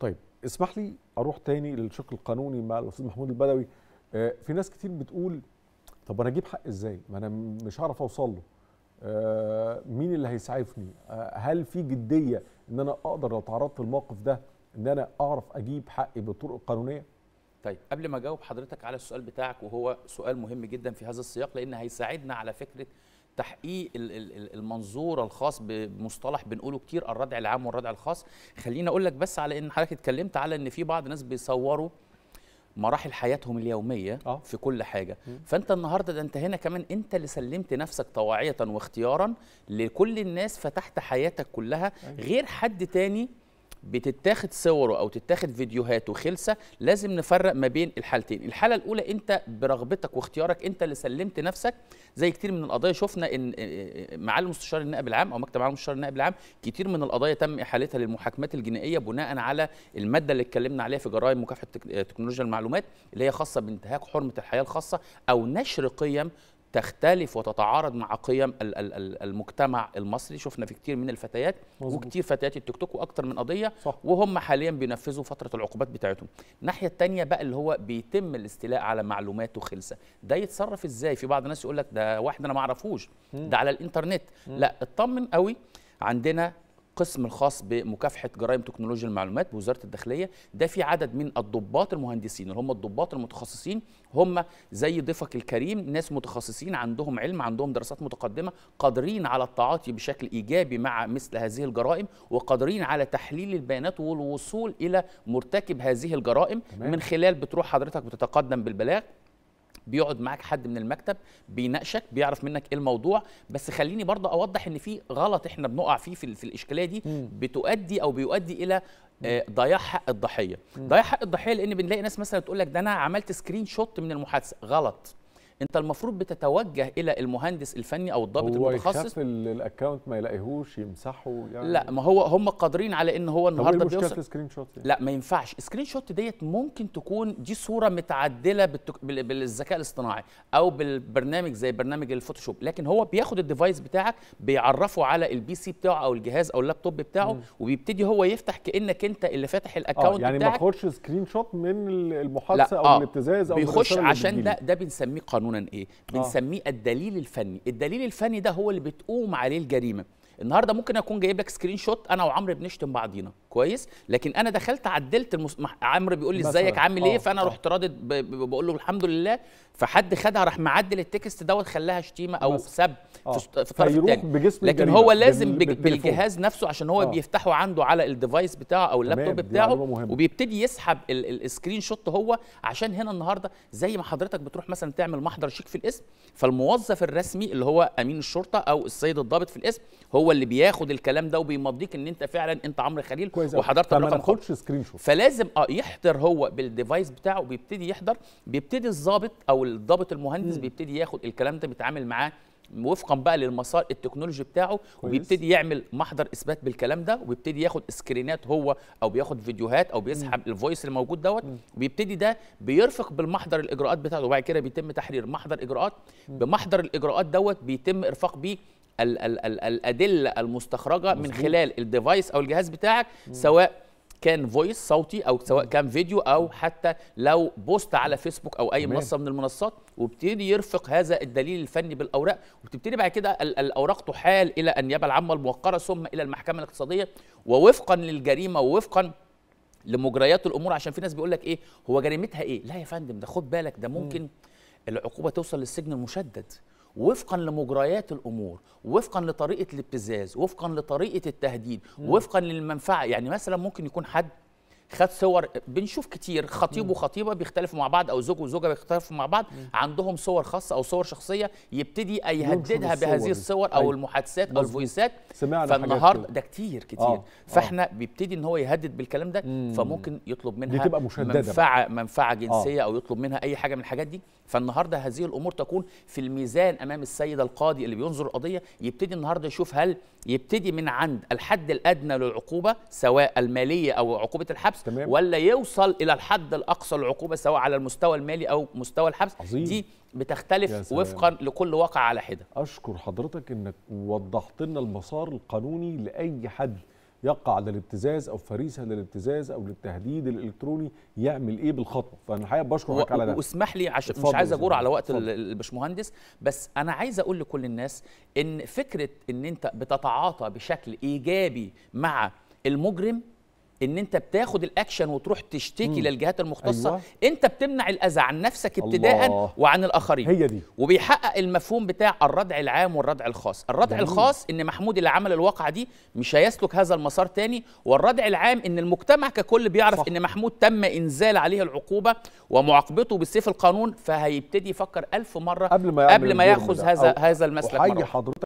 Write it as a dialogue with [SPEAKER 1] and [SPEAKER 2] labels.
[SPEAKER 1] طيب اسمح لي اروح تاني للشق القانوني مع الاستاذ محمود البدوي آه، في ناس كتير بتقول طب انا اجيب حق ازاي ما انا مش هعرف اوصل له آه، مين اللي هيسعفني آه، هل في جديه ان انا اقدر لو تعرضت للموقف ده ان انا اعرف اجيب حقي بالطرق القانونيه طيب قبل ما اجاوب حضرتك على السؤال بتاعك وهو سؤال مهم جدا في هذا السياق لان هيساعدنا على فكره تحقيق المنظور الخاص بمصطلح بنقوله كتير الردع العام والردع الخاص خليني اقول لك بس على ان حضرتك اتكلمت على ان في بعض ناس بيصوروا مراحل حياتهم اليوميه آه. في كل حاجه م. فانت النهارده ده انت هنا كمان انت اللي سلمت نفسك طواعيه واختيارا لكل الناس فتحت حياتك كلها أيوة. غير حد تاني بتتاخد صوره او تتاخد فيديوهات وخلصه لازم نفرق ما بين الحالتين الحاله الاولى انت برغبتك واختيارك انت اللي سلمت نفسك زي كتير من القضايا شفنا ان آه، آه، معالي مستشار النائب العام او مكتب معالي مستشار النائب العام كتير من القضايا تم احالتها للمحاكمات الجنائيه بناء على الماده اللي اتكلمنا عليها في جرائم مكافحه آه، تكنولوجيا المعلومات اللي هي خاصه بانتهاك حرمه الحياه الخاصه او نشر قيم تختلف وتتعارض مع قيم المجتمع المصري شفنا في كتير من الفتيات وكتير فتيات التيك توك واكتر من قضيه صح. وهم حاليا بينفذوا فتره العقوبات بتاعتهم الناحيه الثانيه بقى اللي هو بيتم الاستيلاء على معلوماته خلسه ده يتصرف ازاي في بعض الناس يقول لك ده واحد انا ما اعرفوش ده على الانترنت م. لا اطمن قوي عندنا القسم الخاص بمكافحه جرائم تكنولوجيا المعلومات بوزاره الداخليه ده في عدد من الضباط المهندسين اللي هم الضباط المتخصصين هم زي ضيفك الكريم ناس متخصصين عندهم علم عندهم دراسات متقدمه قادرين على التعاطي بشكل ايجابي مع مثل هذه الجرائم وقادرين على تحليل البيانات والوصول الى مرتكب هذه الجرائم من خلال بتروح حضرتك بتتقدم بالبلاغ بيقعد معاك حد من المكتب بيناقشك بيعرف منك ايه الموضوع بس خليني برضه اوضح ان في غلط احنا بنقع فيه في, في الاشكاليه دي بتؤدي او بيؤدي الى آه، ضياع حق الضحيه ضياع حق الضحيه لان بنلاقي ناس مثلا تقول لك ده انا عملت سكرين شوت من المحادثه غلط انت المفروض بتتوجه الى المهندس الفني او الضابط المتخصص هو الاكونت ما يلاقيهوش يمسحه يعني لا ما هو هم قادرين على ان هو النهارده بيوصل سكرين شوت يعني. لا ما ينفعش سكرين شوت ديت ممكن تكون دي صوره متعدله بالتك... بالذكاء الاصطناعي او بالبرنامج زي برنامج الفوتوشوب لكن هو بياخد الديفايس بتاعك بيعرفه على البي سي بتاعه او الجهاز او اللابتوب بتاعه م. وبيبتدي هو يفتح كانك انت اللي فاتح آه، الاكونت يعني بتاعك يعني ما ياخدش سكرين شوت من المحادثه او آه. الابتزاز او بيخش عشان ده ده بنسميه قانون قانونا ايه آه. بنسميه الدليل الفني الدليل الفني ده هو اللي بتقوم عليه الجريمه النهارده ممكن اكون جايب لك سكرين شوت انا وعمرو بنشتم بعضينا كويس لكن انا دخلت عدلت المس... عمرو بيقول لي ازيك عامل ايه اه، فانا اه. رحت رادد بقول له الحمد لله فحد خدها راح معدل التكست دوت خلاها شتيمه او سب أوه. في الطرف الثاني لكن هو لازم بالجهاز نفسه عشان هو أوه. بيفتحه عنده على الديفايس بتاعه او اللابتوب بتاعه وبيبتدي يسحب السكرين شوت هو عشان هنا النهارده زي ما حضرتك بتروح مثلا تعمل محضر شيك في الاسم فالموظف الرسمي اللي هو امين الشرطه او السيد الضابط في الاسم هو هو اللي بياخد الكلام ده وبيمضيك ان انت فعلا انت عمرو خليل كويس وحضرت الرقم ما ناخدش سكرين شوت فلازم اه يحضر هو بالديفايس بتاعه بيبتدي يحضر بيبتدي الضابط او الضابط المهندس م. بيبتدي ياخد الكلام ده بيتعامل معاه وفقا بقى للمسار التكنولوجي بتاعه وبيبتدي يعمل محضر اثبات بالكلام ده وبيبتدي ياخد سكرينات هو او بياخد فيديوهات او بيسحب الفويس اللي موجود دوت وبيبتدي ده بيرفق بالمحضر الاجراءات بتاعته وبعد كده بيتم تحرير محضر اجراءات بمحضر الاجراءات دوت بيتم ارفاق بيه الـ الـ الـ الادله المستخرجه مزبوط. من خلال الديفايس او الجهاز بتاعك مم. سواء كان فويس صوتي او سواء كان فيديو او حتى لو بوست على فيسبوك او اي منصه من المنصات وابتدي يرفق هذا الدليل الفني بالاوراق وتبتدي بعد كده الاوراق تحال الى النيابه العامه الموقره ثم الى المحكمه الاقتصاديه ووفقا للجريمه ووفقا لمجريات الامور عشان في ناس بيقول لك ايه هو جريمتها ايه لا يا فندم ده خد بالك ده ممكن العقوبه توصل للسجن المشدد وفقا لمجريات الامور وفقا لطريقه الابتزاز وفقا لطريقه التهديد وفقا للمنفعه يعني مثلا ممكن يكون حد خد صور بنشوف كتير خطيب وخطيبه بيختلفوا مع بعض او زوج وزوجه بيختلفوا مع بعض عندهم صور خاصه او صور شخصيه يبتدي يهددها بهذه الصور او أيوه. المحادثات او الفويسات فالنهارده ده كتير كتير آه. آه. فاحنا آه. بيبتدي ان هو يهدد بالكلام ده فممكن يطلب منها بتبقى مشدده منفعه منفعه آه. جنسيه آه. او يطلب منها اي حاجه من الحاجات دي فالنهارده هذه الامور تكون في الميزان امام السيد القاضي اللي بينظر القضيه يبتدي النهارده يشوف هل يبتدي من عند الحد الادنى للعقوبه سواء الماليه او عقوبه الحبس الحبس تمام. ولا يوصل الى الحد الاقصى العقوبه سواء على المستوى المالي او مستوى الحبس عظيم. دي بتختلف وفقا لكل واقع على حده اشكر حضرتك انك وضحت لنا المسار القانوني لاي حد يقع للابتزاز او فريسه للابتزاز او للتهديد الالكتروني يعمل ايه بالخطوه فانا الحقيقه بشكرك على ده واسمح لي عشان مش عايز اجور على وقت الباشمهندس بس انا عايز اقول لكل الناس ان فكره ان انت بتتعاطى بشكل ايجابي مع المجرم ان انت بتاخد الاكشن وتروح تشتكي مم. للجهات المختصه أيوة. انت بتمنع الاذى عن نفسك ابتداء وعن الاخرين هي دي. وبيحقق المفهوم بتاع الردع العام والردع الخاص الردع جميل. الخاص ان محمود اللي عمل الواقعه دي مش هيسلك هذا المسار تاني والردع العام ان المجتمع ككل بيعرف صح. ان محمود تم انزال عليه العقوبه ومعاقبته بالسيف القانون فهيبتدي يفكر ألف مره قبل ما, قبل ما ياخذ هذا هذا المسلك